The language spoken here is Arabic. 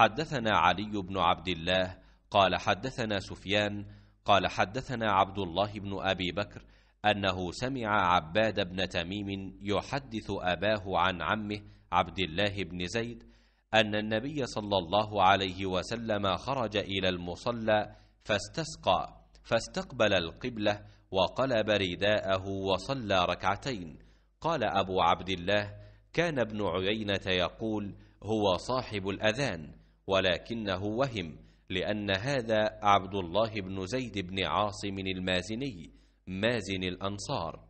حدثنا علي بن عبد الله قال حدثنا سفيان قال حدثنا عبد الله بن ابي بكر انه سمع عباد بن تميم يحدث اباه عن عمه عبد الله بن زيد ان النبي صلى الله عليه وسلم خرج الى المصلى فاستسقى فاستقبل القبله وقلب رداءه وصلى ركعتين قال ابو عبد الله كان ابن عيينه يقول هو صاحب الاذان ولكنه وهم لأن هذا عبد الله بن زيد بن عاصم المازني مازن الأنصار